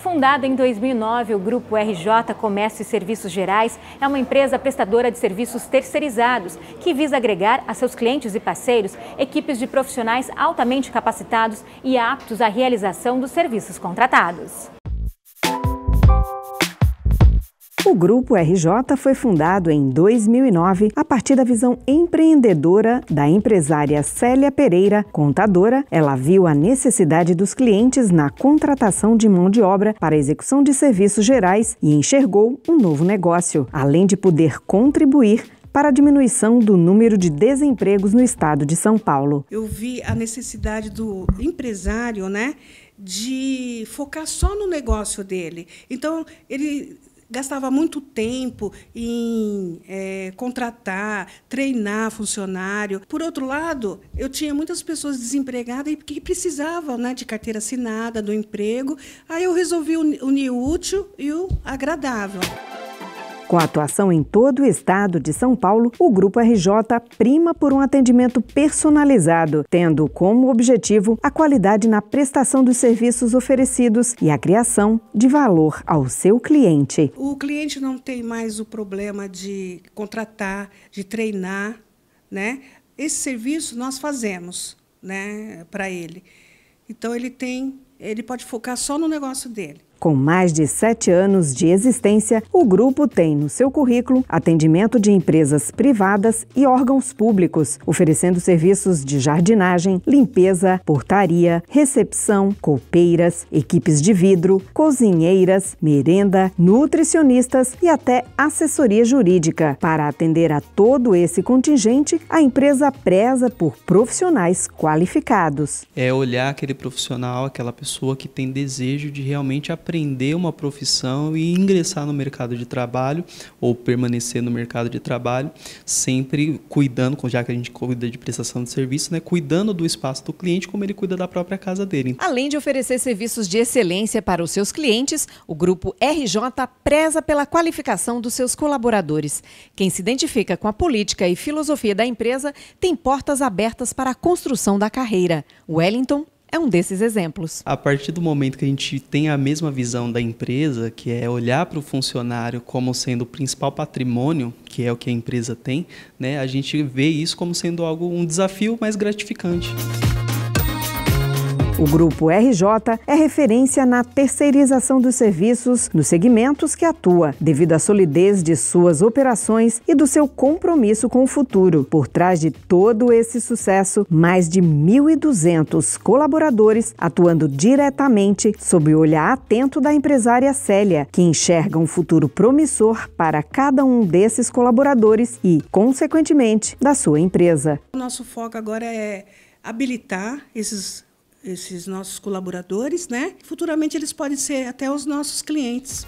Fundada em 2009, o Grupo RJ Comércio e Serviços Gerais é uma empresa prestadora de serviços terceirizados que visa agregar a seus clientes e parceiros equipes de profissionais altamente capacitados e aptos à realização dos serviços contratados. O Grupo RJ foi fundado em 2009 a partir da visão empreendedora da empresária Célia Pereira, contadora. Ela viu a necessidade dos clientes na contratação de mão de obra para execução de serviços gerais e enxergou um novo negócio, além de poder contribuir para a diminuição do número de desempregos no estado de São Paulo. Eu vi a necessidade do empresário, né, de focar só no negócio dele. Então, ele gastava muito tempo em é, contratar, treinar funcionário. Por outro lado, eu tinha muitas pessoas desempregadas e que precisavam né, de carteira assinada, do emprego. Aí eu resolvi unir o útil e o agradável. Com atuação em todo o estado de São Paulo, o Grupo RJ prima por um atendimento personalizado, tendo como objetivo a qualidade na prestação dos serviços oferecidos e a criação de valor ao seu cliente. O cliente não tem mais o problema de contratar, de treinar, né? Esse serviço nós fazemos, né, para ele. Então ele tem, ele pode focar só no negócio dele. Com mais de sete anos de existência, o grupo tem no seu currículo atendimento de empresas privadas e órgãos públicos, oferecendo serviços de jardinagem, limpeza, portaria, recepção, colpeiras, equipes de vidro, cozinheiras, merenda, nutricionistas e até assessoria jurídica. Para atender a todo esse contingente, a empresa preza por profissionais qualificados. É olhar aquele profissional, aquela pessoa que tem desejo de realmente aprender aprender uma profissão e ingressar no mercado de trabalho ou permanecer no mercado de trabalho, sempre cuidando, já que a gente cuida de prestação de serviço, né, cuidando do espaço do cliente como ele cuida da própria casa dele. Então, Além de oferecer serviços de excelência para os seus clientes, o grupo RJ preza pela qualificação dos seus colaboradores. Quem se identifica com a política e filosofia da empresa tem portas abertas para a construção da carreira. Wellington é um desses exemplos. A partir do momento que a gente tem a mesma visão da empresa, que é olhar para o funcionário como sendo o principal patrimônio, que é o que a empresa tem, né, a gente vê isso como sendo algo um desafio mais gratificante. O Grupo RJ é referência na terceirização dos serviços nos segmentos que atua, devido à solidez de suas operações e do seu compromisso com o futuro. Por trás de todo esse sucesso, mais de 1.200 colaboradores atuando diretamente sob o olhar atento da empresária Célia, que enxerga um futuro promissor para cada um desses colaboradores e, consequentemente, da sua empresa. O nosso foco agora é habilitar esses esses nossos colaboradores, né? Futuramente eles podem ser até os nossos clientes.